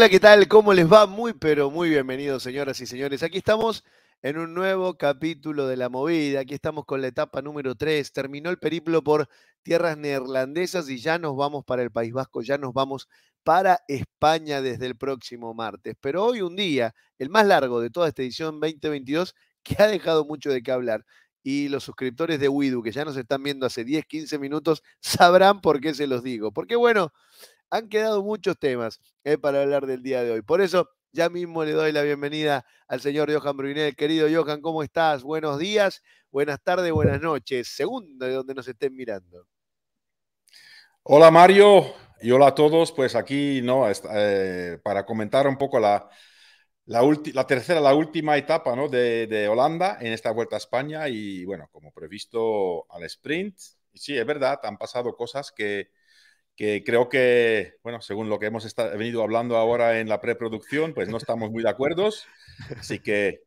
hola, ¿qué tal? ¿Cómo les va? Muy, pero muy bienvenidos, señoras y señores. Aquí estamos en un nuevo capítulo de la movida. Aquí estamos con la etapa número 3. Terminó el periplo por tierras neerlandesas y ya nos vamos para el País Vasco, ya nos vamos para España desde el próximo martes. Pero hoy un día, el más largo de toda esta edición 2022, que ha dejado mucho de qué hablar. Y los suscriptores de Widu, que ya nos están viendo hace 10, 15 minutos, sabrán por qué se los digo. Porque bueno, han quedado muchos temas eh, para hablar del día de hoy. Por eso ya mismo le doy la bienvenida al señor Johan Brunel. Querido Johan, ¿cómo estás? Buenos días, buenas tardes, buenas noches, segundo de donde nos estén mirando. Hola Mario y hola a todos. Pues aquí no eh, para comentar un poco la, la, la, tercera, la última etapa ¿no? de, Holanda en esta vuelta a España y bueno, como previsto al sprint. sí, es verdad, han pasado cosas que, que creo que, bueno, según lo que hemos venido hablando ahora en la preproducción, pues no estamos muy de acuerdo. Así que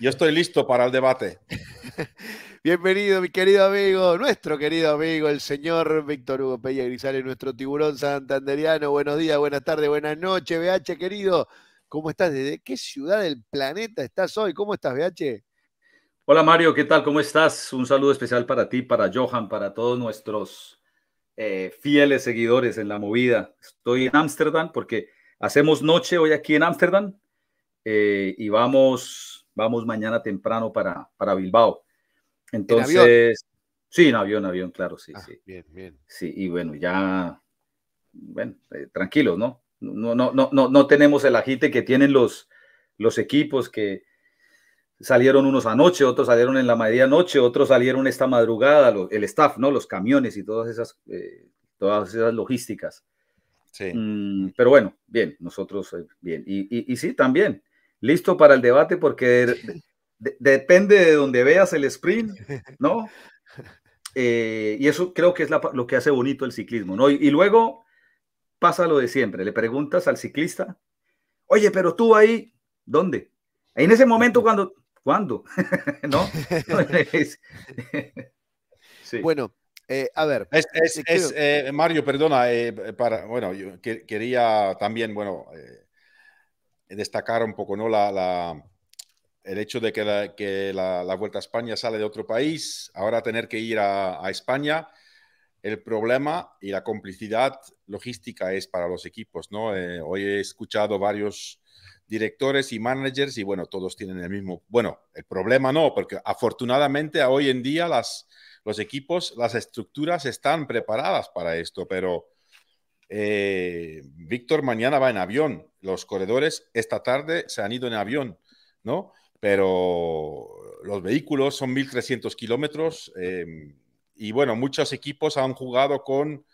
yo estoy listo para el debate. Bienvenido, mi querido amigo, nuestro querido amigo, el señor Víctor Hugo Peña Grisales, nuestro tiburón santanderiano. Buenos días, buenas tardes, buenas noches, BH, querido. ¿Cómo estás? ¿Desde qué ciudad del planeta estás hoy? ¿Cómo estás, BH? Hola Mario, ¿qué tal? ¿Cómo estás? Un saludo especial para ti, para Johan, para todos nuestros eh, fieles seguidores en la movida. Estoy en Ámsterdam porque hacemos noche hoy aquí en Ámsterdam eh, y vamos, vamos mañana temprano para, Bilbao. Entonces, avión? sí, en avión, avión, claro, sí, ah, sí. Bien, bien. Sí, y bueno, ya, bueno, eh, tranquilos, ¿no? No, no, no, no, no tenemos el agite que tienen los, los equipos que salieron unos anoche, otros salieron en la medianoche, otros salieron esta madrugada, el staff, ¿no? Los camiones y todas esas, eh, todas esas logísticas. Sí. Mm, pero bueno, bien, nosotros, eh, bien. Y, sí, también, listo para el debate porque depende de donde veas el sprint, ¿no? Eh, y eso creo que es lo que hace bonito el ciclismo, ¿no? Y, y luego pasa lo de siempre, le preguntas al ciclista, oye, pero tú ahí, ¿dónde? En ese momento cuando ¿Cuándo? ¿No? Bueno, eh, a ver. Eh, Mario, perdona, eh, para, bueno, yo quería también, bueno, destacar un poco, ¿no? La, el hecho de que, la, Vuelta a España sale de otro país, ahora tener que ir a, a, España, el problema y la complicidad logística es para los equipos, ¿no? hoy he escuchado varios directores y managers y bueno, todos tienen el mismo, bueno, el problema no, porque afortunadamente hoy en día las, los equipos, las estructuras están preparadas para esto, pero eh, Víctor mañana va en avión, los corredores esta tarde se han ido en avión, ¿no? Pero los vehículos son 1.300 kilómetros em, y bueno, muchos equipos han jugado con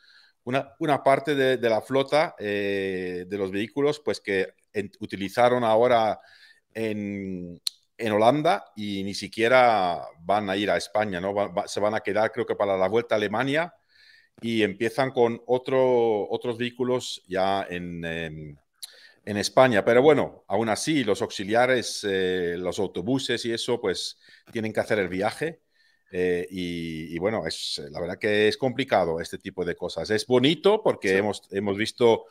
una, una parte de, de, la flota eh, de los vehículos pues que utilizaron ahora en, en, Holanda y ni siquiera van a ir a España, ¿no? se van a quedar creo que para la vuelta a Alemania y empiezan con otro, otros vehículos ya en, en, España. Pero bueno, aún así, los auxiliares, eh, los autobuses y eso, pues tienen que hacer el viaje eh, y, bueno, es, la verdad que es complicado este tipo de cosas. Es bonito porque hemos, hemos visto,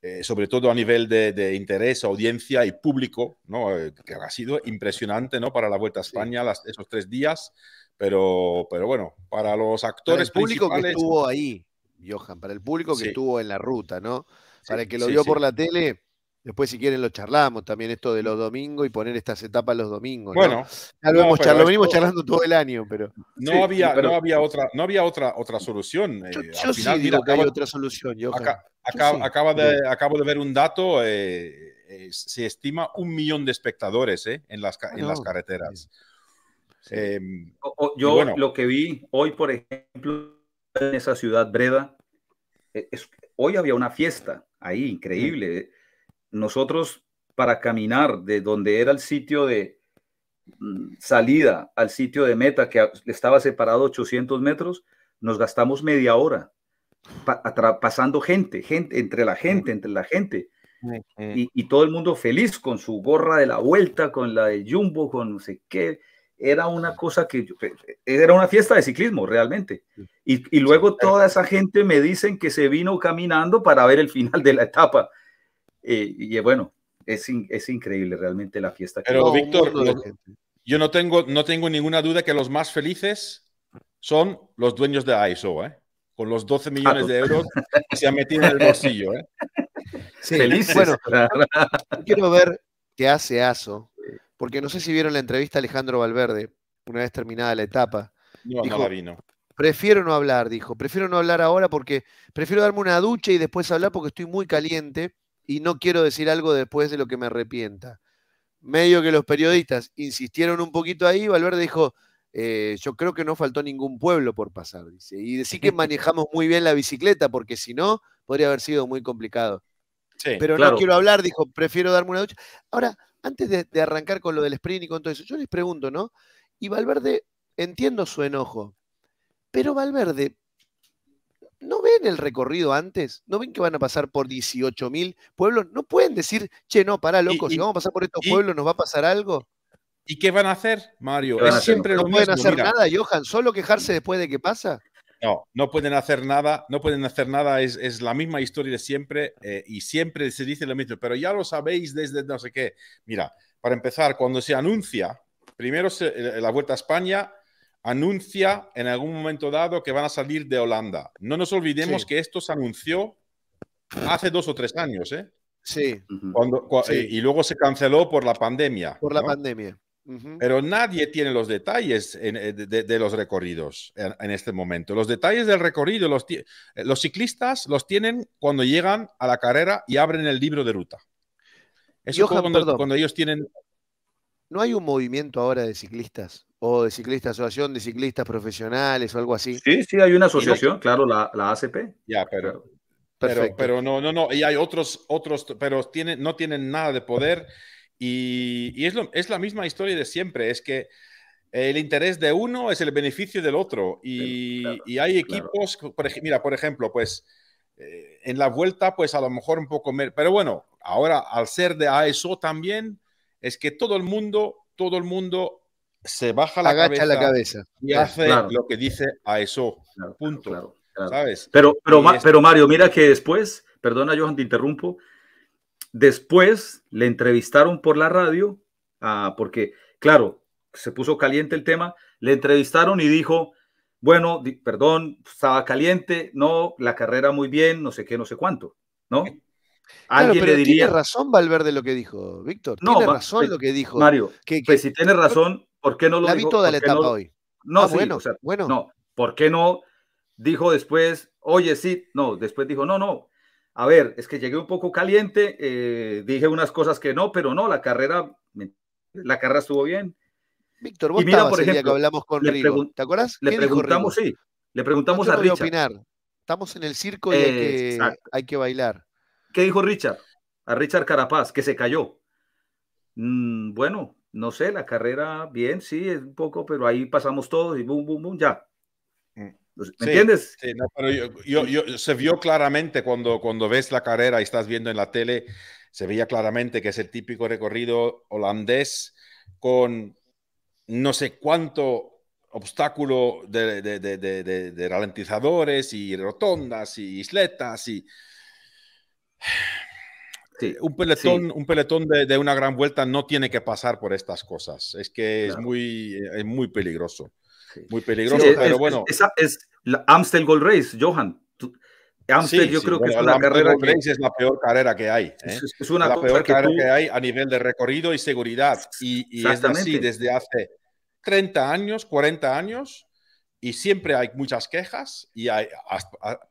eh, sobre todo a nivel de, interés, audiencia y público, ¿no? Eh, que ha sido impresionante ¿no? para la Vuelta a España esos tres días, pero, pero bueno, para los actores. Para el público que estuvo ahí, Johan, para el público que estuvo en la ruta, ¿no? Para el que lo vio por la tele Después, si quieren, lo charlamos también, esto de los domingos y poner estas etapas los domingos. Bueno, lo, venimos charlando todo el año, pero. No, había, no había otra, no había otra, otra solución. hay otra solución. de, acabo de ver un dato. Eh, eh, se estima un millón de espectadores eh, en, las, ah, en las carreteras. Em, yo lo que vi hoy, por ejemplo, en esa ciudad Breda, hoy había una fiesta ahí, increíble nosotros para caminar de donde era el sitio de mm, salida al sitio de meta que estaba separado 800 metros, nos gastamos media hora pasando gente, gente, entre la gente, entre la gente. Y, todo el mundo feliz con su gorra de la vuelta, con la de Jumbo, con no sé qué. Era una cosa que eh, eh, era una fiesta de ciclismo realmente. y luego toda esa gente me dicen que se vino caminando para ver el final de la etapa. Eh, y eh, bueno, es, increíble realmente la fiesta. Pero Víctor, yo no tengo, no tengo ninguna duda que los más felices son los dueños de ISO, ¿eh? con los 12 ah, millones de euros que se han metido en el bolsillo. felices. quiero ver qué hace ASO, porque no sé si vieron la entrevista a Alejandro Valverde, una vez terminada la etapa. No, no Prefiero no hablar, dijo. Prefiero no hablar ahora porque prefiero darme una ducha y después hablar porque estoy muy caliente y no quiero decir algo después de lo que me arrepienta. Medio que los periodistas insistieron un poquito ahí, Valverde dijo, eh, yo creo que no faltó ningún pueblo por pasar, Y decir que manejamos muy bien la bicicleta, porque si no, podría haber sido muy complicado. Pero no quiero hablar, dijo, prefiero darme una ducha. Ahora, antes de, de, arrancar con lo del sprint y con todo eso, yo les pregunto, ¿no? Y Valverde, entiendo su enojo, pero Valverde ¿No ven el recorrido antes? ¿No ven que van a pasar por 18.000 pueblos? ¿No pueden decir, che, no, para, locos! si vamos a pasar por estos pueblos, ¿nos va a pasar algo? ¿Y qué van a hacer, Mario? Es siempre ¿No pueden hacer nada, Johan? ¿Solo quejarse después de que pasa? No, no pueden hacer nada, no pueden hacer nada, es, la misma historia de siempre eh, y siempre se dice lo mismo, pero ya lo sabéis desde no sé qué. Mira, para empezar, cuando se anuncia, primero eh, la Vuelta a España anuncia en algún momento dado que van a salir de Holanda. No nos olvidemos que esto se anunció hace dos o tres años, ¿eh? Sí. Y luego se canceló por la pandemia. Por la pandemia. Pero nadie tiene los detalles eh, de, los recorridos en, este momento. Los detalles del recorrido, los, eh, los ciclistas los tienen cuando llegan a la carrera y abren el libro de ruta. Eso cuando, ellos tienen ¿No hay un movimiento ahora de ciclistas? ¿O de ciclistas, asociación de ciclistas profesionales o algo así? Sí, sí, hay una asociación, claro, la, la, ACP. Ya, pero, pero, pero, no, no, no. Y hay otros, otros, pero tienen, no tienen nada de poder. Y, es, la misma historia de siempre. Es que el interés de uno es el beneficio del otro. Y, hay equipos, mira, por ejemplo, pues eh, en la vuelta, pues a lo mejor un poco Pero bueno, ahora al ser de ASO también, es que todo el mundo, todo el mundo se baja la, cabeza, la cabeza y hace lo que dice a eso. punto. ¿Sabes? Pero, pero, Mario, mira que después, perdona Johan, te interrumpo. Después le entrevistaron por la radio, ah, porque, claro, se puso caliente el tema, le entrevistaron y dijo, bueno, perdón, estaba caliente, no, la carrera muy bien, no sé qué, no sé cuánto, ¿no? Alguien claro, pero le diría. Tiene razón Valverde lo que dijo, Víctor. Tiene razón pues, lo que dijo. Mario, que, pues, si tiene razón, ¿por qué no lo dijo? vi toda la etapa no... hoy. No, ah, sí, bueno, o sea, No, ¿por qué no dijo después, oye, sí? No, después dijo, no, no. A ver, es que llegué un poco caliente, eh, dije unas cosas que no, pero no, la carrera, la carrera estuvo bien. Víctor, vos mira, por ejemplo, que hablamos con Rigo. ¿Te acuerdas? Le preguntamos, sí, le preguntamos a Richard. opinar. Estamos en el circo y que, hay que bailar. ¿Qué dijo Richard? A Richard Carapaz, que se cayó. Mm, bueno, no sé, la carrera bien, sí, es un poco, pero ahí pasamos todos y boom, boom, boom, ya. Mm. ¿Me entiendes? se vio claramente cuando, cuando ves la carrera y estás viendo en la tele, se veía claramente que es el típico recorrido holandés con no sé cuánto obstáculo de, de ralentizadores y rotondas y isletas y eh, un pelotón, un pelotón de, una gran vuelta no tiene que pasar por estas cosas. Es que es, muy, eh, es muy peligroso. Muy peligroso, pero bueno. Esa es la Amstel Gold Race, Johan. Amstel, yo creo que es la, carrera. Gold Race es la peor carrera que hay. ¿eh? Es, una la peor carrera que hay a nivel de recorrido y seguridad. Y, es así desde hace 30 años, 40 años, y siempre hay muchas quejas, y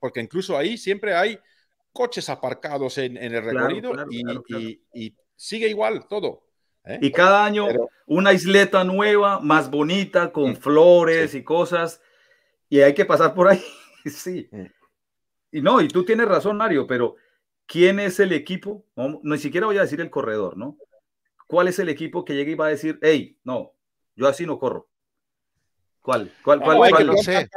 porque incluso ahí siempre hay coches aparcados en, el recorrido y, sigue igual todo. ¿eh? Y cada año una isleta nueva, más bonita, con mm, flores y cosas, y hay que pasar por ahí. sí. Mm. Y no, y tú tienes razón, Mario, pero ¿quién es el equipo? No, ni siquiera voy a decir el corredor, ¿no? ¿Cuál es el equipo que llega y va a decir, hey, no, yo así no corro? ¿Cuál? ¿Cuál? ¿Cuál? hay, que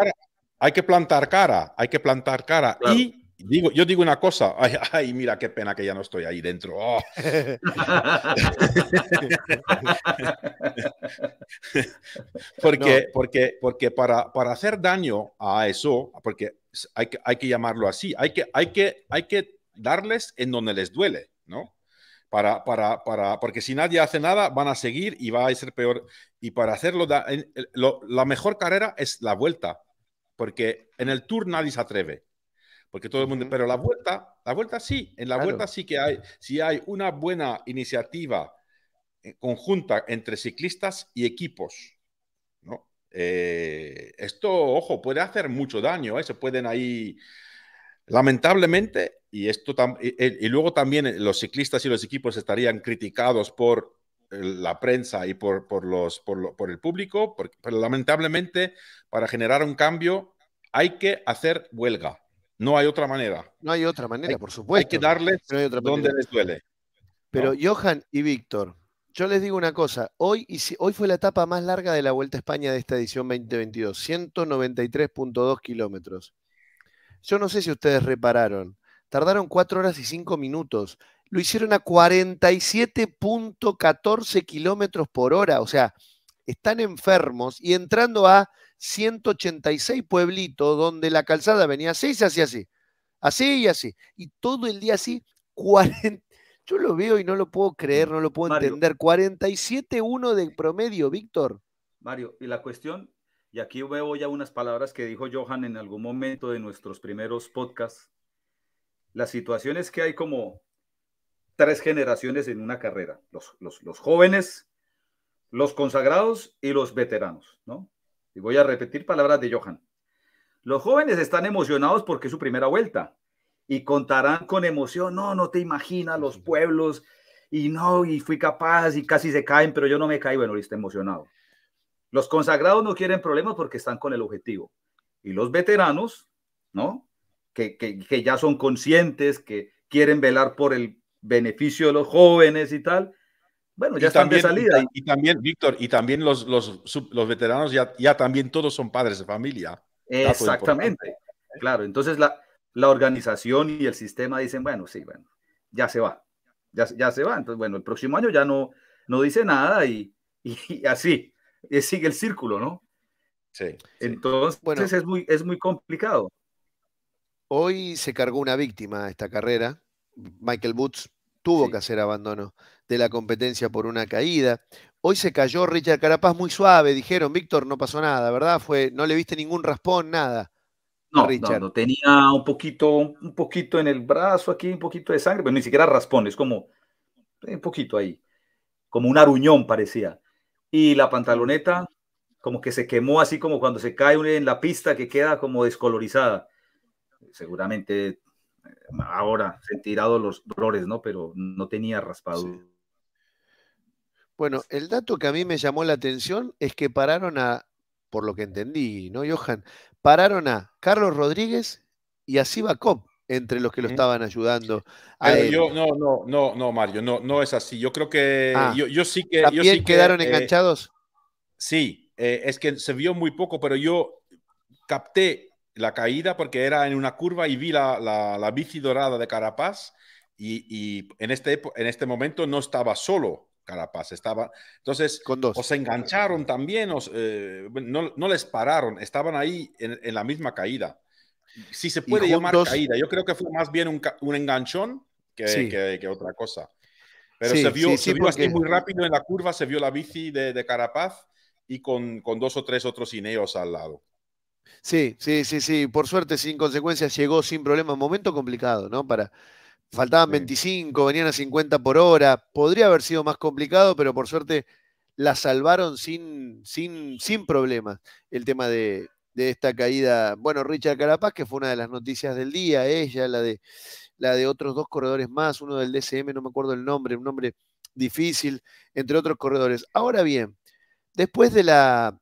hay, que plantar cara, hay que plantar cara. Y Digo, yo digo una cosa, ay, mira qué pena que ya no estoy ahí dentro. Oh. porque, porque, porque para, para hacer daño a eso, porque hay que, hay que llamarlo así, hay que, hay, que, hay que darles en donde les duele, ¿no? Para, para, para, porque si nadie hace nada, van a seguir y va a ser peor. Y para hacerlo, la mejor carrera es la vuelta, porque en el tour nadie se atreve porque todo el mundo, pero la vuelta, la vuelta sí, en la vuelta sí que hay, si hay una buena iniciativa eh, conjunta entre ciclistas y equipos, eh, esto, ojo, puede hacer mucho daño, ¿eh? se pueden ahí, lamentablemente, y, esto y, y luego también los ciclistas y los equipos estarían criticados por la prensa y por, por los, por, el público, pero lamentablemente para generar un cambio hay que hacer huelga. No hay otra manera. No hay otra manera, por supuesto. Hay que darles donde les duele. Pero Johan y Víctor, yo les digo una cosa. Hoy, hoy fue la etapa más larga de la Vuelta a España de esta edición 2022. 193.2 kilómetros. Yo no sé si ustedes repararon. Tardaron 4 horas y 5 minutos. Lo hicieron a 47.14 kilómetros por hora. O sea, están enfermos y entrando a 186 pueblitos donde la calzada venía así, así, así y así. Y todo el día así, 40, yo lo veo y no lo puedo creer, no lo puedo entender. 47 uno de promedio, Víctor. Mario, y la cuestión, y aquí veo ya unas palabras que dijo Johan en algún momento de nuestros primeros podcasts. La situación es que hay como tres generaciones en una carrera, los, los, los jóvenes, los consagrados y los veteranos, ¿no? Y voy a repetir palabras de Johan. Los jóvenes están emocionados porque es su primera vuelta y contarán con emoción, no, no te imaginas los pueblos y no, y fui capaz y casi se caen, pero yo no me caí, bueno, está emocionado. Los consagrados no quieren problemas porque están con el objetivo. Y los veteranos, ¿no? que ya son conscientes, que quieren velar por el beneficio de los jóvenes y tal, bueno, ya están de salida. Y, también, Víctor, y también los, veteranos ya, ya también todos son padres de familia. Exactamente, claro. Entonces la, la organización y el sistema dicen, bueno, sí, bueno, ya se va, ya, se va. Entonces, bueno, el próximo año ya no, no dice nada y, así, sigue el círculo, ¿no? Sí. Entonces es, muy, es muy complicado. Hoy se cargó una víctima esta carrera, Michael Woods, tuvo que hacer abandono de la competencia por una caída. Hoy se cayó Richard Carapaz muy suave, dijeron, Víctor, no pasó nada, ¿verdad? Fue, no le viste ningún raspón, nada. No, Richard. no, no, tenía un poquito, un poquito en el brazo aquí, un poquito de sangre, pero ni siquiera raspón, es como un poquito ahí, como un aruñón parecía. Y la pantaloneta como que se quemó así como cuando se cae en la pista que queda como descolorizada. Seguramente ahora tirado los dolores, ¿no? Pero no tenía raspado Bueno, el dato que a mí me llamó la atención es que pararon a, por lo que entendí, ¿no, Johan? Pararon a Carlos Rodríguez y a Sivakov entre los que lo estaban ayudando. no, no, no, no, Mario, no, no es así. Yo creo que ah. yo, sí que. yo quedaron eh, enganchados? sí, eh, es que se vio muy poco, pero yo capté la caída porque era en una curva y vi la, la, bici dorada de Carapaz y, en, este, en este momento no estaba solo Carapaz, estaba... Entonces, Con dos. os engancharon también, os, eh, no, les pararon, estaban ahí en, la misma caída. Si se puede llamar caída, yo creo que fue más bien un, enganchón que, que, otra cosa. Pero se vio, así muy rápido en la curva, se vio la bici de, Carapaz y con, con, dos o tres otros Ineos al lado. Sí, sí, sí, sí. Por suerte, sin consecuencias, llegó sin problemas. Momento complicado, ¿no? Para, faltaban 25, venían a 50 por hora. Podría haber sido más complicado, pero por suerte la salvaron sin, sin, problemas. El tema de, esta caída. Bueno, Richard Carapaz, que fue una de las noticias del día, ella, la de, la de otros dos corredores más, uno del DCM, no me acuerdo el nombre, un nombre difícil, entre otros corredores. Ahora bien, después de la,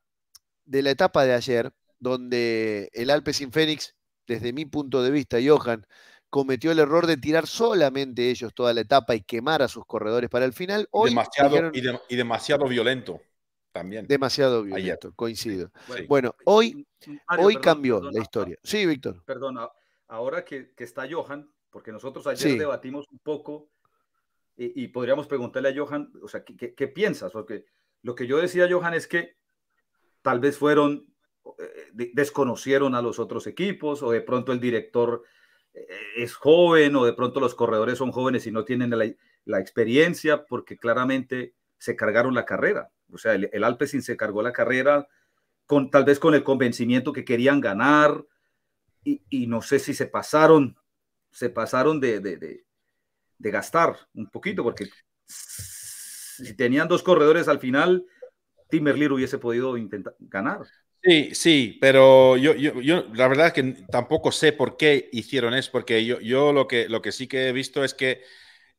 de la etapa de ayer, donde el sin Fénix, desde mi punto de vista, Johan, cometió el error de tirar solamente ellos toda la etapa y quemar a sus corredores para el final. Hoy demasiado, y, demasiado violento también. Demasiado violento, coincido. Bueno, hoy, hoy cambió la historia. Sí, Víctor. Perdona, ahora que, está Johan, porque nosotros ayer debatimos un poco y, podríamos preguntarle a Johan, o sea, ¿qué, qué piensas? Porque lo que yo decía, Johan, es que tal vez fueron eh, desconocieron a los otros equipos o de pronto el director eh, es joven o de pronto los corredores son jóvenes y no tienen la, experiencia porque claramente se cargaron la carrera. O sea, el, se cargó la carrera con, tal vez con el convencimiento que querían ganar y, no sé si se pasaron, se pasaron de, gastar un poquito porque si tenían dos corredores al final, Timmerlir hubiese podido intentar ganar. Sí, sí, pero yo, yo, la verdad es que tampoco sé por qué hicieron eso, porque yo, yo lo, que, lo que sí que he visto es que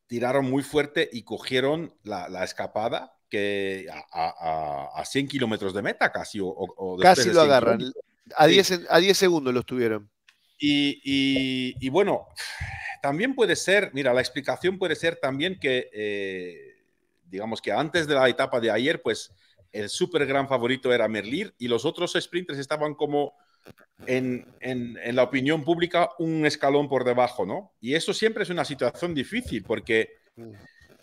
tiraron muy fuerte y cogieron la, escapada que a, a, 100 kilómetros de meta casi. casi lo agarran. A 10, a segundos lo tuvieron. Y, bueno, también puede ser, mira, la explicación puede ser también que, eh, digamos que antes de la etapa de ayer, pues el súper gran favorito era Merlir y los otros sprinters estaban como en, la opinión pública un escalón por debajo, ¿no? Y eso siempre es una situación difícil porque,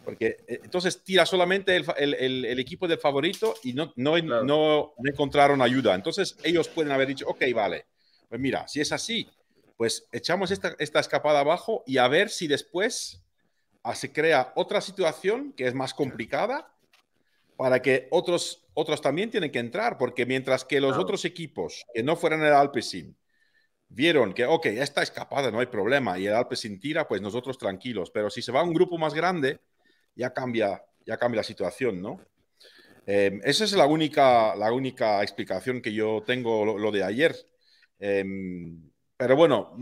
porque eh, entonces tira solamente el, equipo del favorito y no, no, no, encontraron ayuda. Entonces ellos pueden haber dicho, ok, vale, pues mira, si es así, pues echamos esta, esta escapada abajo y a ver si después ah, se crea otra situación que es más complicada para que otros, otros también tienen que entrar, porque mientras que los otros equipos que no fueran el Alpecin vieron que, ok, está escapada no hay problema y el Alpecin tira, pues nosotros tranquilos. Pero si se va a un grupo más grande, ya cambia, ya cambia la situación, ¿no? Em, esa es la única, la única explicación que yo tengo lo, de ayer. Em, pero bueno,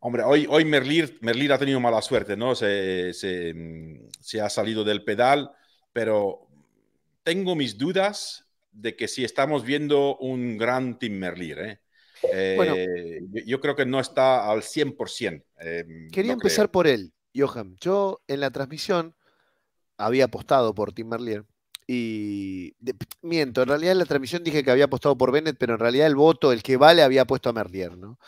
hombre, hoy, hoy Merlir, ha tenido mala suerte, ¿no? Se, se ha salido del pedal, pero tengo mis dudas de que si estamos viendo un gran Tim Merlier. ¿eh? Eh, yo, creo que no está al 100%. Em, quería empezar por él, Johan. Yo en la transmisión había apostado por Tim Merlier. Y miento, en realidad en la transmisión dije que había apostado por Bennett, pero en realidad el voto, el que vale, había puesto a Merlier, ¿no?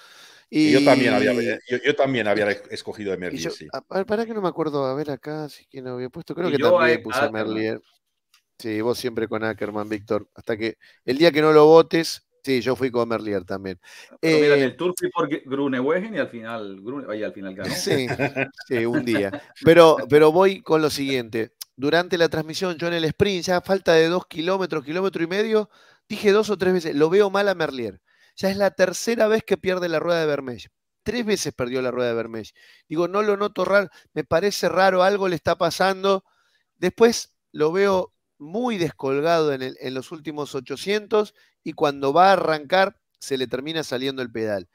Y, yo también había, eh, yo, también había escogido a Merlier, sí. para que no me acuerdo, a ver acá, si que no había puesto, creo que también puse a Merlier. Sí, vos siempre con Ackerman, Víctor. Hasta que el día que no lo votes, sí, yo fui con Merlier también. Eh, el Tour fui por Grunewegen y al final, al final ganó. Sí, un día. Pero, pero voy con lo siguiente. Durante la transmisión, yo en el sprint, ya falta de dos kilómetros, kilómetro y medio, dije dos o tres veces, lo veo mal a Merlier. Ya es la tercera vez que pierde la rueda de Vermeil. tres veces perdió la rueda de Vermeil. Digo, no lo noto raro, me parece raro, algo le está pasando. Después lo veo muy descolgado en, los últimos 800 y cuando va a arrancar se le termina saliendo el pedal.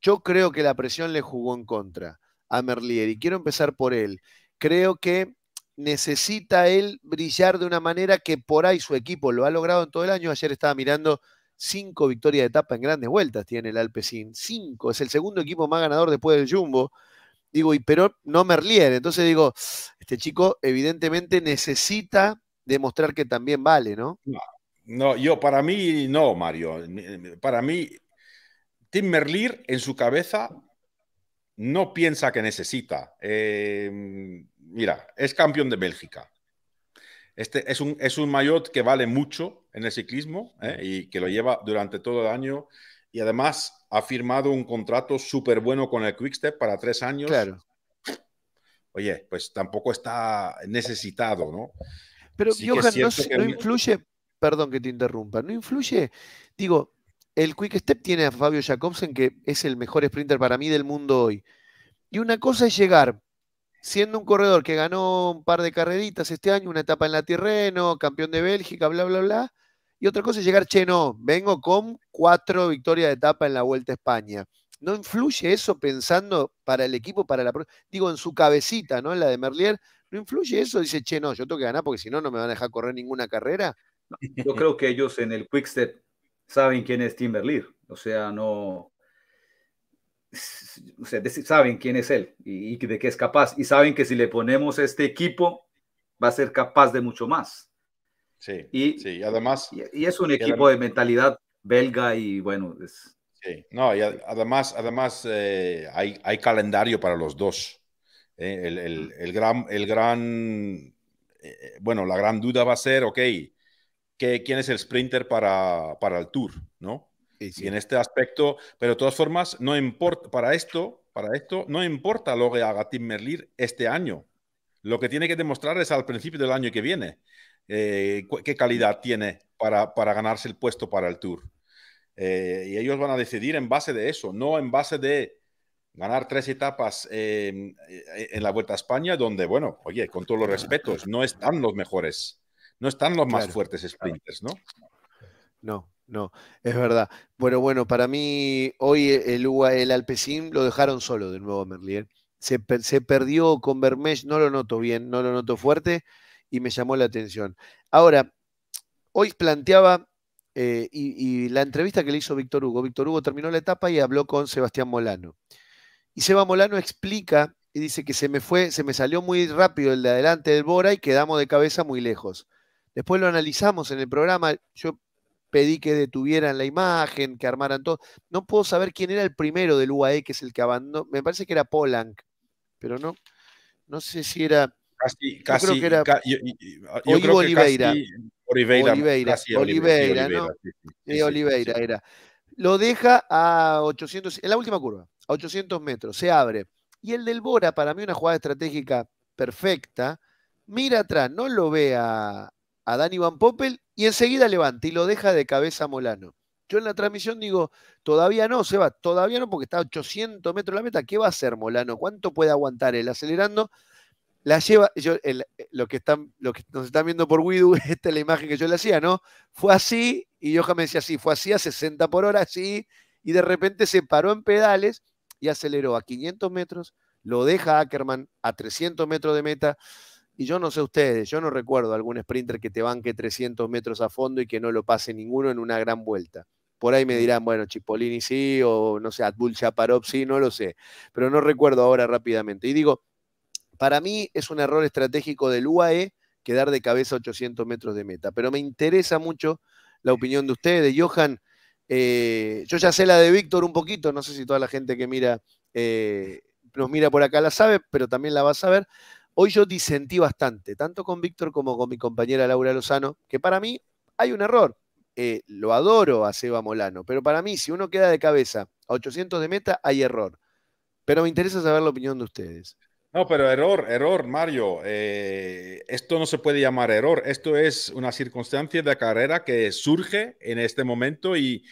Yo creo que la presión le jugó en contra a Merlier y quiero empezar por él. Creo que necesita él brillar de una manera que por ahí su equipo lo ha logrado en todo el año. Ayer estaba mirando cinco victorias de etapa en grandes vueltas tiene el Alpecin. Cinco, es el segundo equipo más ganador después del Jumbo. Digo, y pero no Merlier. Entonces digo, este chico evidentemente necesita demostrar que también vale, ¿no? No, yo para mí no, Mario. Para mí, Tim Merlier en su cabeza no piensa que necesita. Eh, mira, es campeón de Bélgica. Este es un, es un maillot que vale mucho en el ciclismo ¿eh? y que lo lleva durante todo el año. Y además ha firmado un contrato súper bueno con el Quickstep para tres años. Claro. Oye, pues tampoco está necesitado, ¿no? Pero sí no, influye, perdón que te interrumpa, no influye, digo, el Quick Step tiene a Fabio Jacobsen, que es el mejor sprinter para mí del mundo hoy. Y una cosa es llegar, siendo un corredor que ganó un par de carreritas este año, una etapa en la Tirreno, campeón de Bélgica, bla, bla, bla. Y otra cosa es llegar, che, no, vengo con cuatro victorias de etapa en la Vuelta a España. ¿No influye eso pensando para el equipo, para la... Digo, en su cabecita, ¿no? En la de Merlier, influye eso? Dice, che, no, yo tengo que ganar porque si no, no me van a dejar correr ninguna carrera. yo creo que ellos en el Quick saben quién es Tim O sea, no. O sea, saben quién es él y, de qué es capaz. Y saben que si le ponemos este equipo, va a ser capaz de mucho más. Sí, y, además. Y, es un equipo de mentalidad belga y bueno. Es... Sí, no, y además, además eh, hay calendario para los dos. Eh, el, gran, el gran eh, eh, bueno, la gran duda va a ser, ok, ¿quién es el sprinter para, para el tour? ¿no? Y en este aspecto, pero de todas formas, no importa, para esto, para esto, no importa lo que haga Tim Merlir este año. Lo que tiene que demostrar es al principio del año que viene qué calidad tiene para, para ganarse el puesto para el tour. y ellos van a decidir en base de eso, no en base de ganar tres etapas em, e, e, en la Vuelta a España, donde, bueno, oye, con todos los respetos, no están los mejores, no están los más fuertes sprinters, ¿no? No, no, es verdad. Bueno, bueno, para mí hoy el el Alpecin, lo dejaron solo de nuevo a Merlier. Se, perdió con Bermesh, no lo noto bien, no lo noto fuerte y me llamó la atención. Ahora, hoy planteaba eh, y, y, la entrevista que le hizo Víctor Hugo. Víctor Hugo terminó la etapa y habló con Sebastián Molano. Y Seba Molano explica y dice que se me fue, se me salió muy rápido el de adelante del Bora y quedamos de cabeza muy lejos. Después lo analizamos en el programa, yo pedí que detuvieran la imagen, que armaran todo. No puedo saber quién era el primero del UAE, que es el que abandonó. Me parece que era Polank, pero no, no sé si era. Casi, casi. Yo creo que era. Oliveira. Oliveira. Oliveira, ¿no? Oliveira era. Lo deja a 800, en la última curva a 800 metros, se abre. Y el del Bora, para mí una jugada estratégica perfecta, mira atrás, no lo ve a, a Dani Van Poppel y enseguida levanta y lo deja de cabeza Molano. Yo en la transmisión digo, todavía no, se va todavía no, porque está a 800 metros la meta. ¿Qué va a hacer Molano? ¿Cuánto puede aguantar él acelerando? La lleva, yo, lo, que están, lo que nos están viendo por Widu, esta es la imagen que yo le hacía, ¿no? Fue así, y Johan me decía así, fue así a 60 por hora, así, y de repente se paró en pedales y aceleró a 500 metros, lo deja Ackerman a 300 metros de meta. Y yo no sé ustedes, yo no recuerdo algún sprinter que te banque 300 metros a fondo y que no lo pase ninguno en una gran vuelta. Por ahí me dirán, bueno, Chipolini sí, o no sé, Atbul Chaparov sí, no lo sé. Pero no recuerdo ahora rápidamente. Y digo, para mí es un error estratégico del UAE quedar de cabeza a 800 metros de meta. Pero me interesa mucho la opinión de ustedes. Johan, eh, yo ya sé la de Víctor un poquito, no sé si toda la gente que mira, eh, nos mira por acá la sabe, pero también la va a saber. Hoy yo disentí bastante, tanto con Víctor como con mi compañera Laura Lozano, que para mí hay un error. Eh, lo adoro a Seba Molano, pero para mí, si uno queda de cabeza a 800 de meta, hay error. Pero me interesa saber la opinión de ustedes. No, pero error, error, Mario. Eh, esto no se puede llamar error. Esto es una circunstancia de carrera que surge en este momento y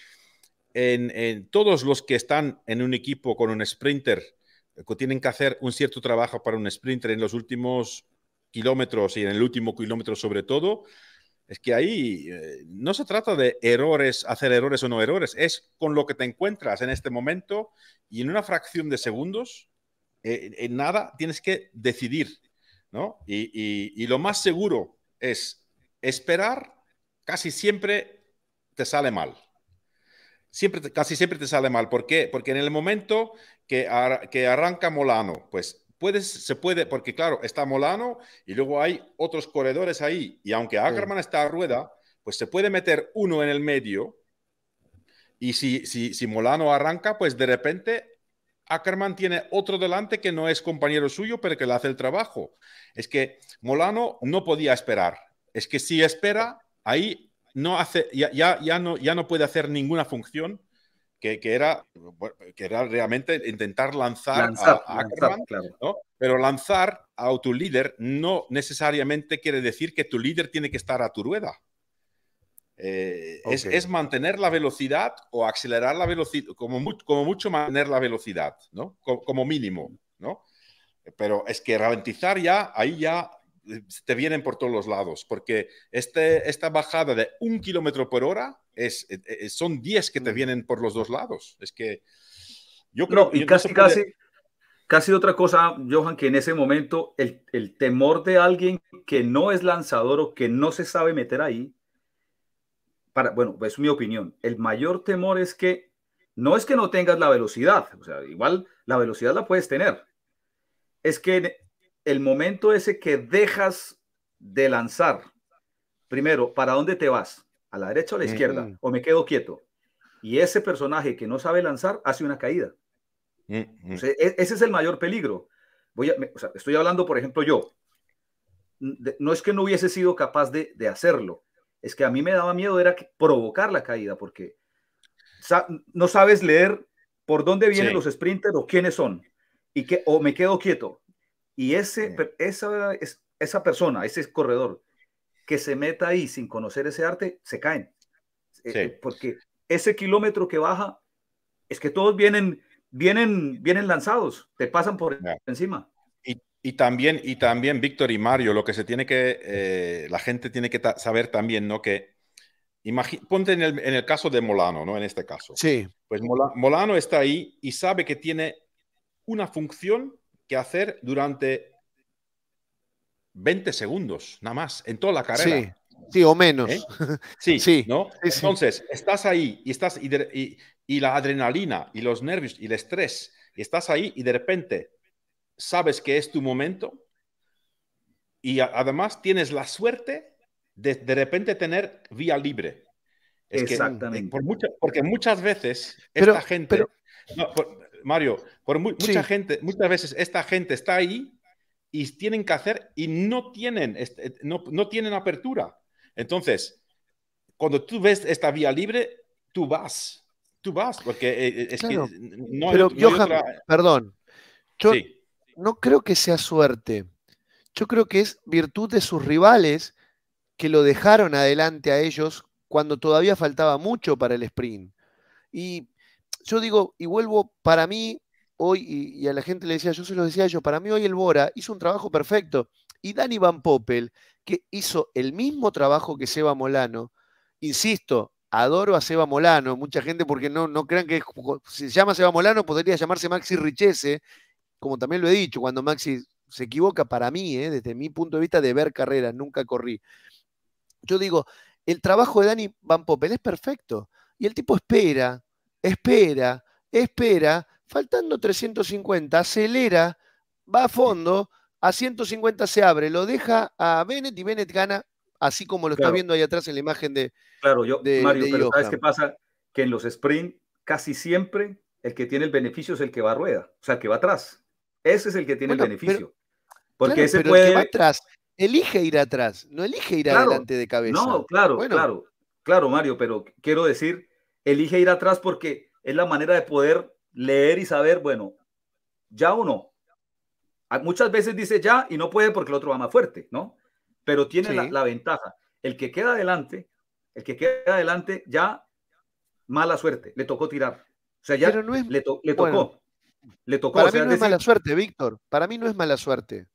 en, todos los que están en un equipo con un sprinter, que eh, tienen que hacer un cierto trabajo para un sprinter en los últimos kilómetros y en el último kilómetro sobre todo, es que ahí eh, no se trata de errores, hacer errores o no errores, es con lo que te encuentras en este momento y en una fracción de segundos eh, en nada tienes que decidir, ¿no? Y, lo más seguro es esperar, casi siempre te sale mal. Siempre, casi siempre te sale mal. ¿Por qué? Porque en el momento que, que arranca Molano, pues puedes, se puede, porque claro, está Molano y luego hay otros corredores ahí. Y aunque Ackerman está a rueda, pues se puede meter uno en el medio. Y si, si, si Molano arranca, pues de repente Ackerman tiene otro delante que no es compañero suyo, pero que le hace el trabajo. Es que Molano no podía esperar. Es que si espera, ahí no hace, ya, ya, no, ya no puede hacer ninguna función que, era, que era realmente intentar lanzar, a, Ackerman, pero lanzar a tu líder no necesariamente quiere decir que tu líder tiene que estar a tu rueda. Eh, es, mantener la velocidad o acelerar la velocidad, como, mucho mantener la velocidad, ¿no? como, mínimo, ¿no? Pero es que ralentizar ya, ahí ya eh, te vienen por todos los lados, porque este, esta bajada de un kilómetro por hora es, eh, son 10 que te mm. vienen por los dos lados. Es que yo creo y casi, casi, casi otra cosa, Johan, que en ese momento el, el temor de alguien que no es lanzador o que no se sabe meter ahí, bueno, pues, es mi opinión, el mayor temor es que no es que no tengas la velocidad, o sea, igual la velocidad la puedes tener, es que el momento ese que dejas de lanzar, primero, ¿para dónde te vas? ¿A la derecha o a la izquierda? ¿O me quedo quieto? Y ese personaje que no sabe lanzar hace una caída. E, ese es el mayor peligro. estoy hablando, por ejemplo, yo. no es que no hubiese sido capaz de hacerlo, es que a mí me daba miedo era provocar la caída, porque no sabes leer por dónde vienen los sprinters o quiénes son, y que, o me quedo quieto. Y ese, esa, persona, ese corredor que se meta ahí sin conocer ese arte, se caen. Eh, eh, porque ese kilómetro que baja, es que todos vienen, vienen, vienen lanzados, te pasan por encima. Y también, y también Víctor y Mario, lo que se tiene que, eh, la gente tiene que saber también, ¿no? Que, ponte en el, en el, caso de Molano, ¿no? En este caso. Sí. Pues Molano está ahí y sabe que tiene una función que hacer durante 20 segundos, nada más, en toda la carrera. Sí, sí o menos. ¿Eh? Sí, sí, ¿no? Entonces, estás ahí y, estás, y, la adrenalina y los nervios y el estrés, estás ahí y de repente sabes que es tu momento y además tienes la suerte de de repente tener vía libre. Exactamente. por mucho, porque muchas veces esta gente, Mario, por mucha gente, muchas veces esta gente está ahí y tienen que hacer y no tienen, eh, no, tienen apertura. Entonces, cuando tú ves esta vía libre, tú vas, tú vas, porque eh, eh, es que no, hay, Perdón, sí no creo que sea suerte. Yo creo que es virtud de sus rivales que lo dejaron adelante a ellos cuando todavía faltaba mucho para el sprint. Y yo digo, y vuelvo, para mí, hoy, y, a la gente le decía, yo se los decía ellos para mí hoy el Bora hizo un trabajo perfecto. Y Dani Van Poppel, que hizo el mismo trabajo que Seba Molano, insisto, adoro a Seba Molano, mucha gente porque no, no crean que si se llama Seba Molano podría llamarse Maxi Richese como también lo he dicho, cuando Maxi se equivoca para mí, ¿eh? desde mi punto de vista de ver carreras, nunca corrí. Yo digo, el trabajo de Dani Van Poppel es perfecto. Y el tipo espera, espera, espera, faltando 350, acelera, va a fondo, a 150 se abre, lo deja a Bennett y Bennett gana, así como lo está viendo ahí atrás en la imagen de. Claro, yo, Mario, ¿sabes qué pasa? Que en los sprints casi siempre el que tiene el beneficio es el que va a rueda, o sea, el que va atrás. Ese es el que tiene el beneficio. porque ese puede... atrás, elige ir atrás, no elige ir adelante de cabeza. No, claro, claro, claro, Mario, pero quiero decir, elige ir atrás porque es la manera de poder leer y saber, bueno, ya o no. Ah, muchas veces dice ya y no puede porque el otro va más fuerte, ¿no? Pero tiene la, ventaja. El que queda adelante, el que queda adelante ya mala suerte, le tocó tirar. O sea, ya le, tocó. Le tocó. Para mí no es mala suerte, Víctor. Para mí no es mala suerte.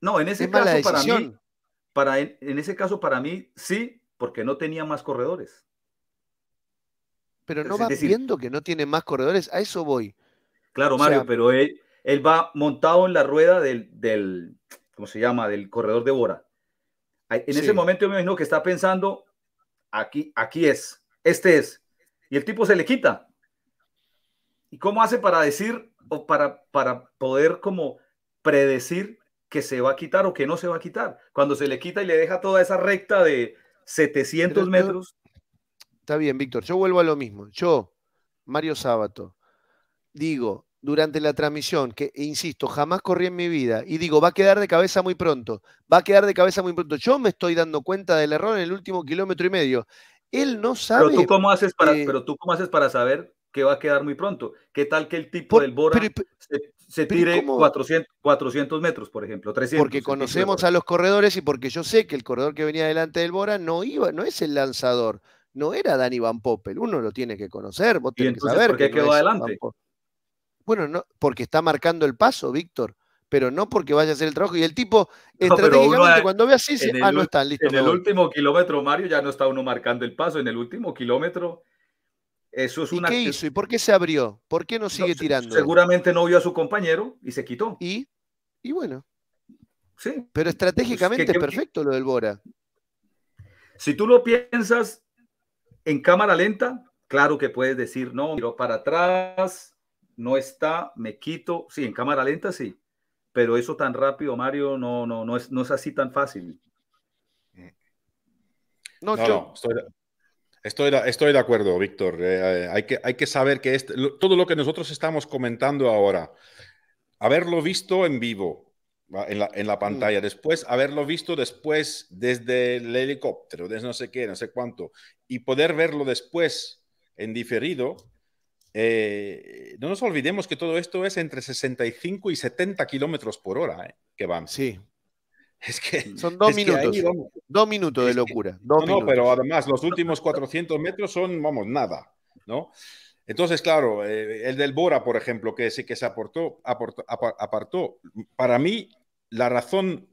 No, en ese caso para mí, en, ese caso para mí sí, porque no tenía más corredores. Pero no va viendo que no tiene más corredores, a eso voy. Claro, Mario, pero él, va montado en la rueda del, ¿cómo se llama? Del corredor de Bora. En ese momento yo me imagino que está pensando, aquí, aquí es, este es. Y el tipo se le quita. ¿Y cómo hace para decir, para, para poder como predecir que se va a quitar o que no se va a quitar. Cuando se le quita y le deja toda esa recta de 700 metros. Está bien, Víctor, yo vuelvo a lo mismo. Yo, Mario Sábato, digo durante la transmisión, que e insisto, jamás corrí en mi vida, y digo, va a quedar de cabeza muy pronto, va a quedar de cabeza muy pronto. Yo me estoy dando cuenta del error en el último kilómetro y medio. Él no sabe. Pero tú cómo haces para, pero tú cómo haces para saber que va a quedar muy pronto. ¿Qué tal que el tipo del Bora se, tire 400, metros, por ejemplo? porque conocemos a los corredores y porque yo sé que el corredor que venía delante del Bora no iba, no es el lanzador, no era Dani Van Poppel. Uno lo tiene que conocer, vos que saber. ¿Por qué quedó adelante? Bueno, no, porque está marcando el paso, Víctor pero no porque vaya a hacer el trabajo. Y el tipo, estratégicamente, cuando ve así, ah, no está listo. En el último kilómetro, Mario, ya no está uno marcando el paso. En el último kilómetro, es una. ¿Y ¿Qué hizo? ¿Y por qué se abrió? ¿Por qué no sigue tirando? Seguramente no vio a su compañero y se quitó. Y, y bueno. Sí. Pero estratégicamente es pues, perfecto lo del Bora. Si tú lo piensas en cámara lenta, claro que puedes decir, no, miró para atrás, no está, me quito. Sí, en cámara lenta sí. Pero eso tan rápido, Mario, no, no, no, es, no es así tan fácil. Eh. No, yo. estoy, Estoy, de acuerdo, Víctor. Eh, eh, hay, que, hay que saber que este, todo lo que nosotros estamos comentando ahora, haberlo visto en vivo, en la, mm. pantalla, después haberlo visto después desde el helicóptero, desde no sé qué, no sé cuánto, y poder verlo después en diferido, eh, no nos olvidemos que todo esto es entre 65 y 70 kilómetros por hora que van. Sí, es que son dos minutos. dos minutos de locura. no, pero además los últimos 400 metros son, vamos, nada, ¿no? Entonces, claro, eh, el del Bora, por ejemplo, que sí que se aportó, apartó, para mí la razón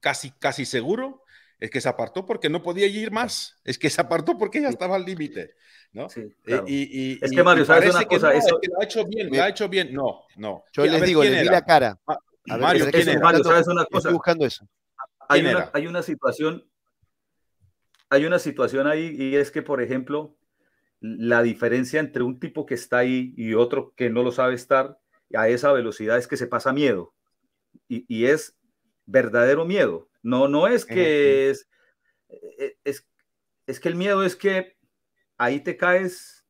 casi, casi seguro es que se apartó porque no podía ir más, es que se apartó porque ya estaba al límite, ¿no? Eh, y, es que Mario, ¿sabes una cosa? ha hecho bien, ha hecho bien, no, no. Yo les digo, les di la cara. A Mario, ¿sabes una cosa? Estoy buscando eso hay una, hay una situación, hay una situación ahí y es que, por ejemplo, la diferencia entre un tipo que está ahí y otro que no lo sabe estar a esa velocidad es que se pasa miedo y, es verdadero miedo. No, no es que eh, es, es, que el miedo es que ahí te caes,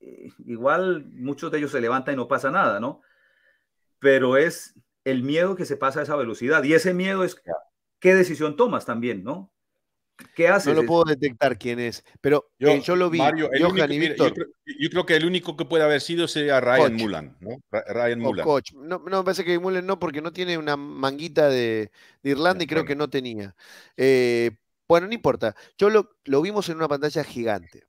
eh, igual muchos de ellos se levantan y no pasa nada, ¿no? Pero es el miedo que se pasa a esa velocidad y ese miedo es ¿Qué decisión tomas también, no? ¿Qué haces? No lo puedo detectar quién es, pero yo, eh, lo vi. yo, creo, que el único que puede haber sido sería Ryan Mulan, ¿no? Ryan Mulan. No, me parece que Mulan no, porque no tiene una manguita de, Irlanda y creo que no tenía. Eh, bueno, no importa. Yo lo, vimos en una pantalla gigante.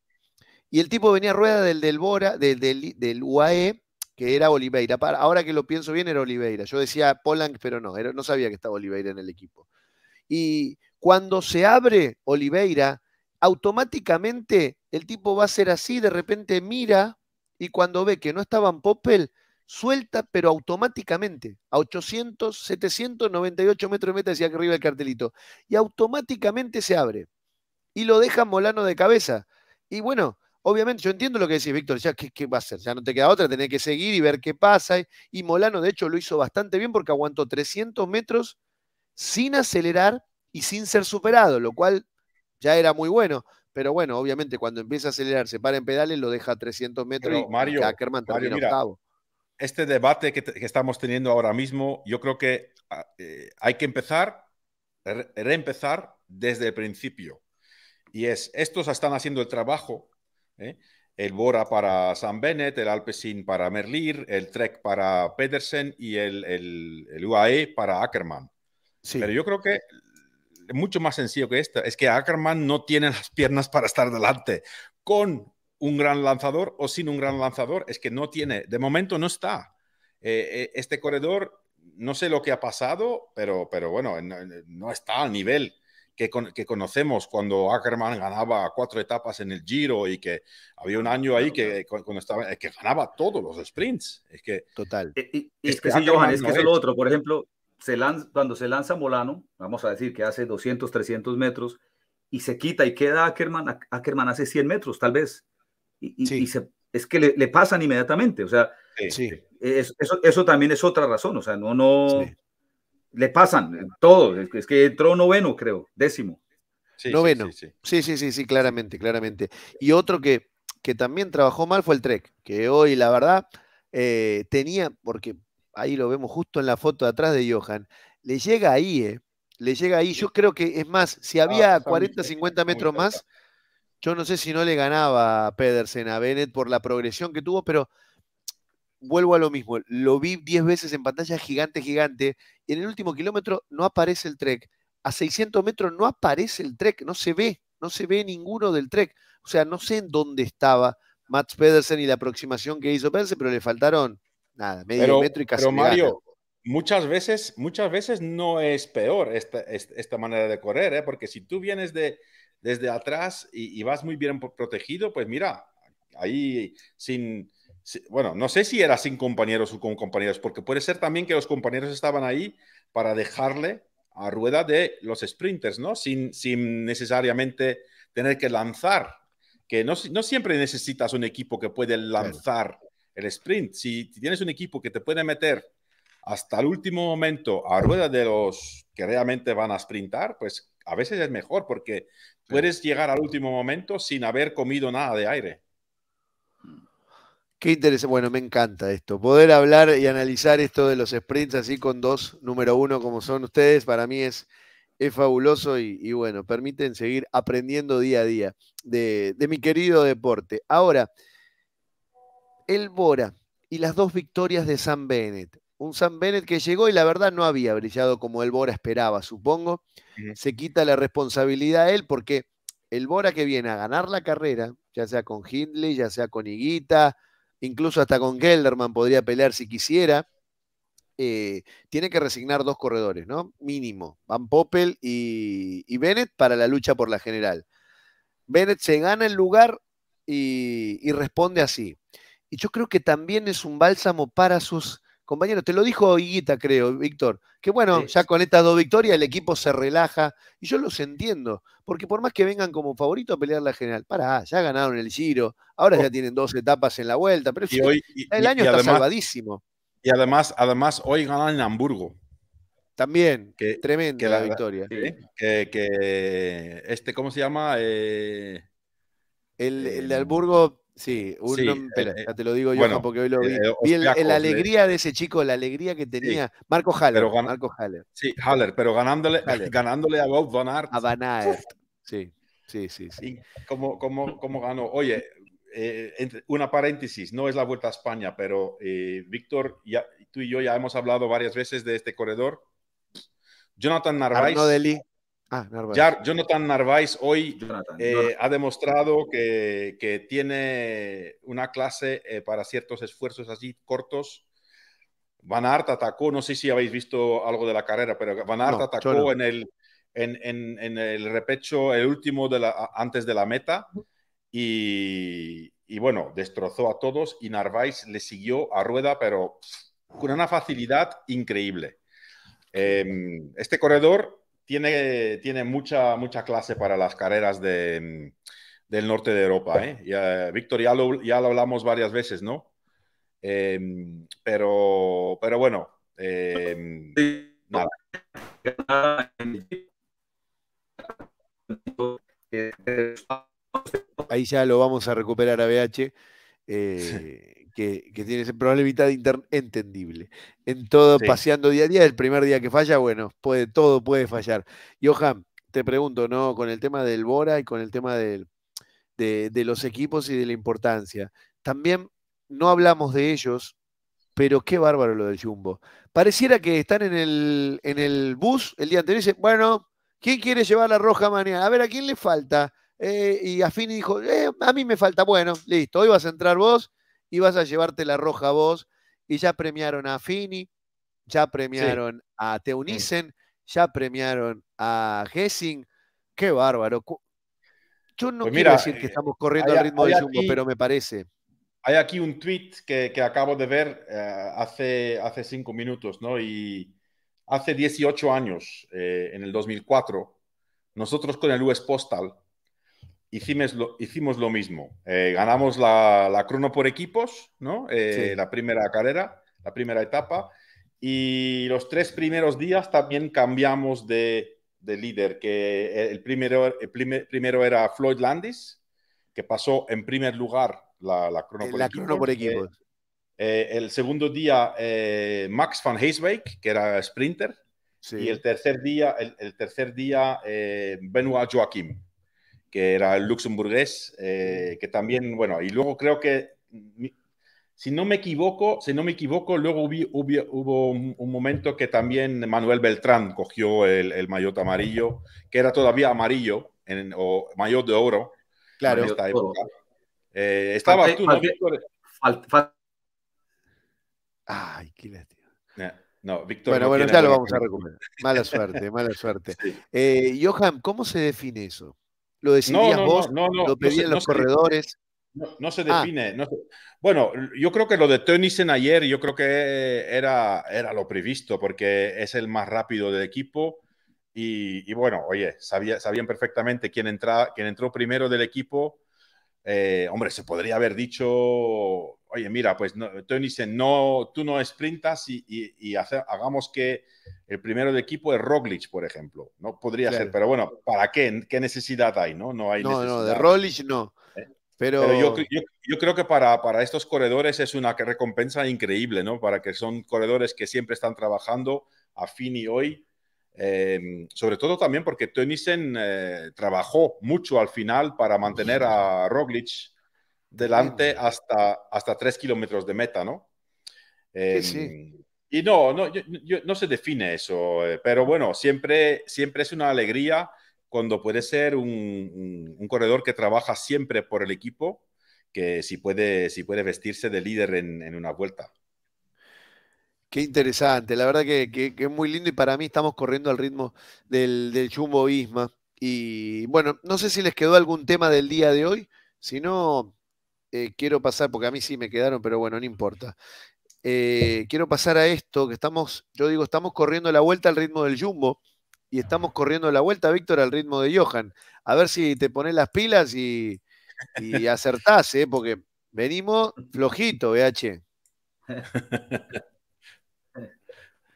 Y el tipo venía rueda del, del Bora, del, UAE, que era Oliveira. Ahora que lo pienso bien, era Oliveira. Yo decía Polang pero no, no sabía que estaba Oliveira en el equipo. Y cuando se abre Oliveira, automáticamente el tipo va a ser así, de repente mira y cuando ve que no estaba en Popel, suelta, pero automáticamente, a 800, 798 metros de meta hacia arriba el cartelito. Y automáticamente se abre. Y lo deja Molano de cabeza. Y bueno, obviamente yo entiendo lo que decís, Víctor, ya ¿qué, ¿qué, va a hacer, ya no te queda otra, tenés que seguir y ver qué pasa. Y Molano, de hecho, lo hizo bastante bien porque aguantó 300 metros sin acelerar y sin ser superado, lo cual ya era muy bueno. Pero bueno, obviamente cuando empieza a acelerar, se para en pedales, lo deja a 300 metros y Mario, Ackerman Mario, octavo. Este debate que, estamos teniendo ahora mismo, yo creo que ah, eh, hay que empezar, re reempezar desde el principio. Y es, estos están haciendo el trabajo, ¿eh? el Bora para San Bennett, el Alpecin para Merlier, el Trek para Pedersen y el, el UAE para Ackerman. Pero yo creo que mucho más sencillo que esto es que Ackerman no tiene las piernas para estar delante. Con un gran lanzador o sin un gran lanzador, es que no tiene, de momento no está. Eh, eh, este corredor, no sé lo que ha pasado, pero, pero bueno, no, está al nivel que, que, conocemos cuando Ackerman ganaba cuatro etapas en el Giro y que había un año ahí que, eh, que ganaba todos los sprints. Es que, Total. Y, es que, es que es lo otro. Por ejemplo, se cuando se lanza Molano, vamos a decir que hace 200, 300 metros, y se quita y queda Ackerman, Ackerman hace 100 metros tal vez, y, es que le, pasan inmediatamente, o sea, eso, también es otra razón, o sea, no, no, le pasan eh, todo, es que entró noveno, creo, décimo. noveno, sí sí, sí, sí, claramente, claramente. Y otro que, que también trabajó mal fue el Trek, que hoy la verdad... Eh, tenía, porque ahí lo vemos justo en la foto de atrás de Johan, le llega ahí, eh, le llega ahí. Yo creo que, es más, si ah, había 40, 50 eh, metros más, yo no sé si no le ganaba Pedersen a Bennett por la progresión que tuvo, pero vuelvo a lo mismo. Lo vi 10 veces en pantalla gigante, gigante. Y en el último kilómetro no aparece el trek. A 600 metros no aparece el trek, no se ve, no se ve ninguno del trek. O sea, no sé en dónde estaba Max Pedersen y la aproximación que hizo Pedersen, pero le faltaron Nada, pero, Mario, muchas veces, muchas veces no es peor esta, manera de correr, ¿eh? porque si tú vienes de, desde atrás y, vas muy bien protegido, pues mira, ahí sin, bueno, no sé si era sin compañeros o con compañeros, porque puede ser también que los compañeros estaban ahí para dejarle a rueda de los sprinters, ¿no? Sin, sin necesariamente tener que lanzar, que no, no siempre necesitas un equipo que puede lanzar el sprint. Si tienes un equipo que te puede meter hasta el último momento a rueda de los que realmente van a sprintar, pues a veces es mejor porque puedes llegar al último momento sin haber comido nada de aire. Qué interesante, bueno, me encanta esto. Poder hablar y analizar esto de los sprints así con dos, número uno como son ustedes, para mí es, fabuloso y, bueno, permiten seguir aprendiendo día a día de mi querido deporte. Ahora, el Bora y las dos victorias de Sam Bennett. Un Sam Bennett que llegó y la verdad no había brillado como el Bora esperaba, supongo. Se quita la responsabilidad a él porque el Bora que viene a ganar la carrera, ya sea con Hindley, ya sea con Higuita, incluso hasta con Gelderman podría pelear si quisiera, eh, tiene que resignar dos corredores, ¿no? Mínimo, Van Poppel y, Bennett para la lucha por la general. Bennett se gana el lugar y responde así. Y yo creo que también es un bálsamo para sus compañeros. Te lo dijo Higuita, creo, Víctor, que bueno, ya con estas dos victorias el equipo se relaja. Y yo los entiendo, porque por más que vengan como favorito a pelear la general, para, ya ganaron el Giro, ahora oh. ya tienen dos etapas en la vuelta, pero el año está salvadísimo. Y además, además, hoy ganan en Hamburgo. También, que, tremenda la, victoria. Que, este, ¿cómo se llama? Eh, el, el, de eh, Hamburgo Sí, un eh, eh, te lo digo yo, porque hoy lo vi. Eh, alegría de ese chico, la alegría que tenía. Marco Haller. Pero Marco Haller. Sí, Haller, pero ganándole, ganándole a Bob Van A Van Sí, sí, sí. sí. ganó. Oye, una paréntesis, no es la Vuelta a España, pero Víctor, ya, tú y yo ya hemos hablado varias veces de este corredor. Jonathan Narváez. Ah, Jonathan Narváez hoy eh, ha demostrado que, tiene una clase eh, para ciertos esfuerzos así cortos. Van Aert atacó, no sé si habéis visto algo de la carrera, pero Van Aert atacó en, el, repecho, el último antes de la meta, y, bueno, destrozó a todos y Narváez le siguió a rueda, pero con una facilidad increíble. Em, este corredor tiene, mucha, mucha clase para las carreras mm, del norte de Europa. ¿eh? Víctor, ya lo, hablamos varias veces, ¿no? Em, pero, pero bueno, em, Ahí ya lo vamos a recuperar a BH. Eh, que, tiene ese entendible. En todo, paseando día a día, el primer día que falla, bueno, puede, todo puede fallar. Johan, te pregunto, ¿no? Con el tema del Bora y con el tema de, los equipos y de la importancia. También no hablamos de ellos, pero qué bárbaro lo del Jumbo. Pareciera que están en el, en el bus el día anterior y dicen, bueno, ¿quién quiere llevar la roja mañana? A ver, ¿a quién le falta? Eh, y Afini dijo, eh, a mí me falta, bueno, listo, hoy vas a entrar vos ibas a llevarte la roja voz y ya premiaron a Fini, ya premiaron a Teunissen, ya premiaron a Hessing. Qué bárbaro. Yo no pues quiero decir que eh, estamos corriendo al ritmo de Jumbo, pero me parece. Hay aquí un tweet que, acabo de ver eh, hace, hace cinco minutos, ¿no? Y hace 18 años, eh, en el 2004, nosotros con el US Postal hicimos lo, hicimos lo mismo. Eh, ganamos la, la, crono por equipos, ¿no? Eh, la primera carrera, la primera etapa. Y los tres primeros días también cambiamos de, líder, que el primero, primero era Floyd Landis, que pasó en primer lugar la, eh, crono por equipos. el segundo día, Max van Heeswijk, que era sprinter. Y el tercer día, el, el tercer día Benoit Joaquim, que era luxemburgués, eh, que también, bueno, y luego creo que, si no me equivoco, si no me equivoco, luego hubo, un, momento que también Manuel Beltrán cogió el, el maillot amarillo, que era todavía amarillo, en, o maillot de oro. Claro, en esta época. Eh, estaba tú, ¿no, Ay, qué lástima. Eh, no, Bueno, bueno, ya lo vamos a recuperar. Mala suerte, mala suerte. Johan, ¿cómo se define eso? ¿Lo decidías vos? ¿Lo pedían los corredores? No, se ah. define. Bueno, yo creo que lo de Tönnissen ayer, yo creo que era, era lo previsto, porque es el más rápido del equipo. Y, bueno, oye, sabía, sabían perfectamente quién, quién entró primero del equipo. Eh, hombre, se podría haber dicho oye, mira, pues no, Tony no, tú no sprintas y, y, hagamos que el primero de equipo es Roglic, por ejemplo. No podría ser, pero bueno, ¿para qué? ¿Qué necesidad hay? No, no hay no, No, de Roglic no. ¿Eh? Pero, yo, creo que para, estos corredores es una recompensa increíble, ¿no? Para que son corredores que siempre están trabajando a fin y hoy. Em, sobre todo también porque Tönnissen eh, trabajó mucho al final para mantener a Roglic delante hasta, hasta 3 kilómetros de meta, ¿no? sí, em, Y no, no, yo, no se define eso, eh, pero bueno, siempre, siempre es una alegría cuando puede ser un, corredor que trabaja siempre por el equipo, que si puede, si puede vestirse de líder en, una vuelta. Qué interesante, la verdad que, es muy lindo y para mí estamos corriendo al ritmo del, chumbo Jumbo Y bueno, no sé si les quedó algún tema del día de hoy, si no, eh, quiero pasar, porque a mí sí me quedaron, pero bueno, no importa. Eh, quiero pasar a esto, que estamos, yo digo, estamos corriendo la vuelta al ritmo del Jumbo y estamos corriendo la vuelta, Víctor, al ritmo de Johan. A ver si te pones las pilas y, y acertás, ¿eh? porque venimos flojito, BH.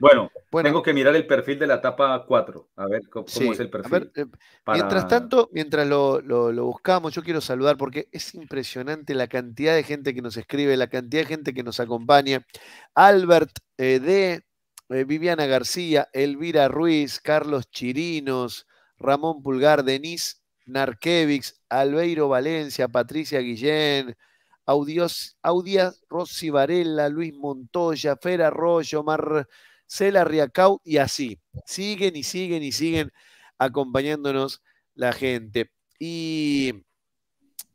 Bueno, tengo que mirar el perfil de la etapa 4, a ver cómo, es el perfil. Eh, mientras tanto, mientras lo, buscamos, yo quiero saludar porque es impresionante la cantidad de gente que nos escribe, la cantidad de gente que nos acompaña. Albert eh, D, eh, Viviana García, Elvira Ruiz, Carlos Chirinos, Ramón Pulgar, Denis Narkevix, Albeiro Valencia, Patricia Guillén, Audios, Audia Rossi Varela, Luis Montoya, Fera Arroyo, Mar... Cela Riacau y así. Siguen y siguen y siguen acompañándonos la gente. Y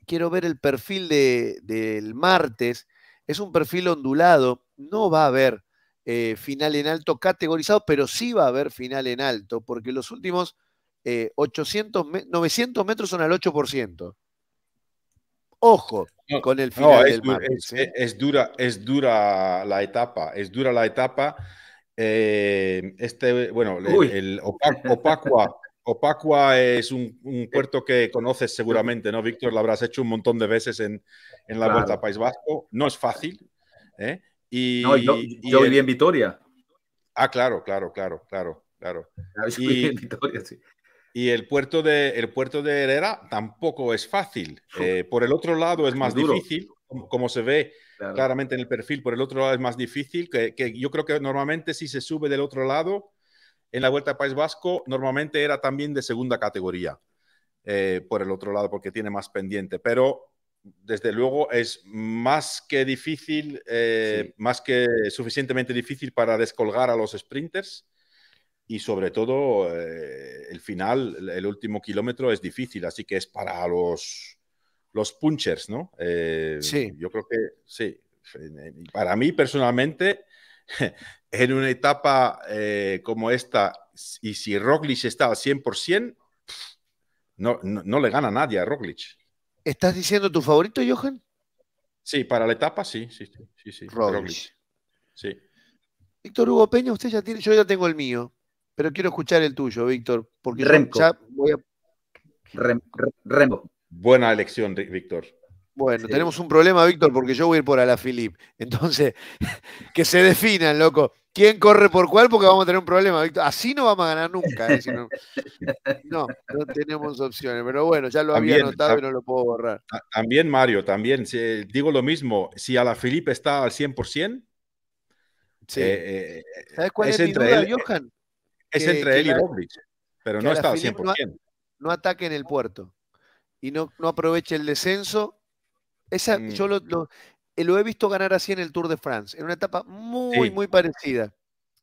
quiero ver el perfil de, del martes. Es un perfil ondulado. No va a haber eh, final en alto categorizado, pero sí va a haber final en alto, porque los últimos 800, eh, 900 metros son al 8%. Ojo con el final del martes. ¿eh? es, dura, es dura la etapa, es dura la etapa eh, este, bueno, el, Opacua, Opacua es un, puerto que conoces seguramente, ¿no, Víctor? Lo habrás hecho un montón de veces en, la Vuelta País Vasco. No es fácil. ¿eh? Y, yo, en Vitoria. Ah, claro, claro, claro, claro, claro. Ah, y, el puerto de, el puerto de Herrera tampoco es fácil. Eh, por el otro lado es más difícil, como se ve claramente en el perfil. Por el otro lado es más difícil, que, yo creo que normalmente si se sube del otro lado, en la Vuelta al País Vasco, normalmente era también de segunda categoría, eh, por el otro lado, porque tiene más pendiente. Pero desde luego es más que difícil, eh, más que suficientemente difícil para descolgar a los sprinters. Y sobre todo, eh, el final, el último kilómetro es difícil, así que es para los los punchers, ¿no? Eh, sí. Yo creo que sí. Para mí personalmente, en una etapa eh, como esta, y si Roglic está al 100%, no, no, le gana nadie a Roglic. ¿Estás diciendo tu favorito, Johan? Sí, para la etapa sí, sí, sí, sí. Roglic. Sí. Víctor Hugo Peña, usted ya tiene, yo ya tengo el mío, pero quiero escuchar el tuyo, Víctor, porque Remco. voy a... Buena elección, Víctor. Bueno, tenemos un problema, Víctor, porque yo voy a ir por Entonces, que se definan, loco. ¿Quién corre por cuál? Porque vamos a tener un problema, Víctor. Así no vamos a ganar nunca. ¿eh? no, no, tenemos opciones. Pero bueno, ya lo había anotado y no lo puedo borrar. También, Mario, también eh, digo lo mismo. Si Alaphilippe está al 100%, eh, ¿sabes cuál es, mi duda, Johan? Es entre él y Dobrich, pero no está al 100%. No, no ataque en el puerto y no, no aproveche el descenso. Esa, mm. Yo eh, lo, he visto ganar así en el Tour de France, en una etapa muy, muy parecida.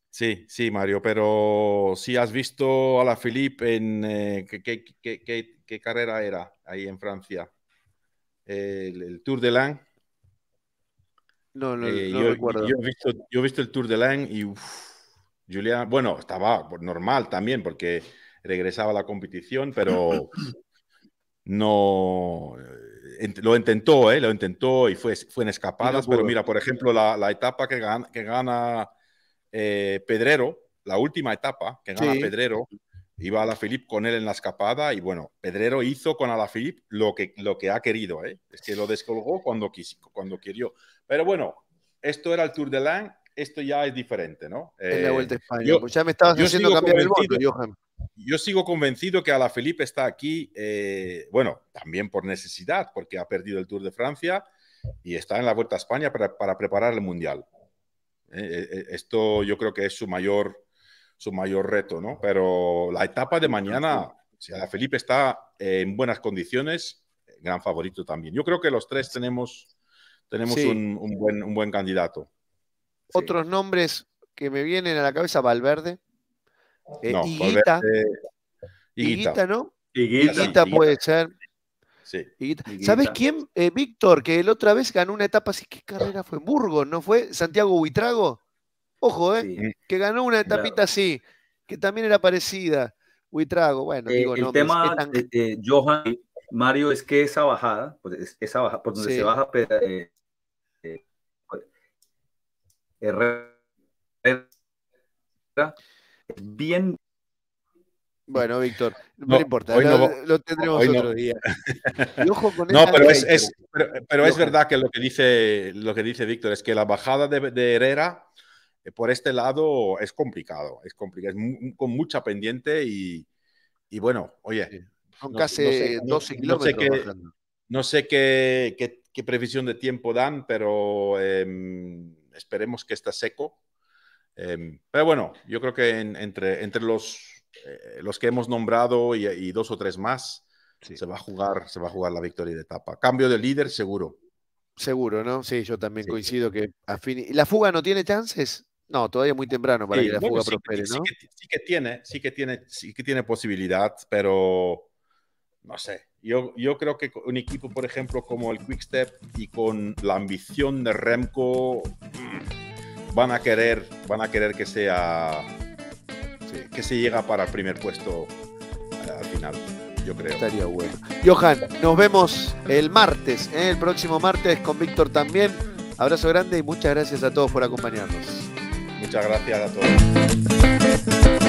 Sí, sí, Mario, pero si has visto a la Philippe en. Eh, qué, carrera era ahí en Francia? El, Tour de Lang No, eh, no, yo, recuerdo. Yo he, visto, yo he, visto, el Tour de Lang y. bueno, estaba normal también porque regresaba a la competición, pero no eh, lo intentó, eh, lo intentó y fue, fue en escapadas, pero mira, por ejemplo, la, etapa que gana, eh, Pedrero, la última etapa que gana Pedrero, iba a Filip con él en la escapada y bueno, Pedrero hizo con Alaphilippe lo que, lo que ha querido, es que lo descolgó cuando, quiso, cuando quirió. Pero bueno, esto era el Tour de Lang, esto ya es diferente, ¿no? Pues ya me estabas cambiar el voto, Johan yo sigo convencido que Felipe está aquí, eh, bueno, también por necesidad, porque ha perdido el Tour de Francia y está en la Vuelta a España para, preparar el Mundial. Eh, eh, esto yo creo que es su mayor, su mayor reto, ¿no? Pero la etapa de mañana, si Felipe está en buenas condiciones, gran favorito también. Yo creo que los tres tenemos, tenemos un, buen, un buen candidato. Otros nombres que me vienen a la cabeza, Valverde. Eh, no, ¿no? Higuita, puede ser. Sí. ¿Sabes quién? Eh, Víctor, que la otra vez ganó una etapa así. ¿Qué carrera fue? ¿Burgos, no fue? ¿Santiago Huitrago? Ojo, ¿eh? Que ganó una etapita así, que también era parecida. Huitrago, bueno, eh, digo, el tema, tan... Eh, Johan, Mario, es que esa bajada, pues, esa bajada, por donde se baja pues, pues, bien. Bueno, Víctor, no, importa, lo, tendremos otro día. no, pero es, pero, es verdad que lo que dice, lo que dice Víctor es que la bajada de, Herrera eh, por este lado es complicado, es complicado, es con mucha pendiente y, bueno, oye. Son no, casi sé, qué, no sé, qué, qué, previsión de tiempo dan, pero em, esperemos que esté seco Em, pero bueno, yo creo que entre, entre los, eh, los que hemos nombrado y, dos o tres más, se, va a jugar, se va a jugar la victoria de etapa. Cambio de líder seguro. Seguro, ¿no? Sí, yo también coincido que a fin... ¿La fuga no tiene chances? No, todavía muy temprano para que la fuga prospere, ¿no? sí que, tiene, sí que tiene, sí que tiene posibilidad, pero no sé. Yo, yo creo que un equipo, por ejemplo, como el Quick Step y con la ambición de Remco. Mm, van a querer, van a querer que sea que se llega para el primer puesto eh, al final, yo creo. Estaría bueno. Johan, nos vemos el martes, ¿eh? el próximo martes con Víctor también. Abrazo grande y muchas gracias a todos por acompañarnos. Muchas gracias a todos.